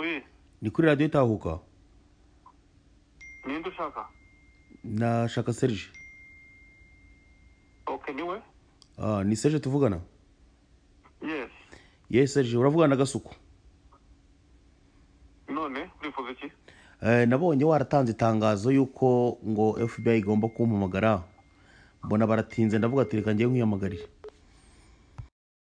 oui ni kuri radiyo itahuka ninde ushaka nashaka serge ok niwe ah ni serge tuvugana yes yes serge uravugana na gasuku none urifuza iki nabonye waratanze itangazo y'uko ngo fbi igomba kumpamagara mbona baratinze ndavuga ati reka njye nkiyamagarire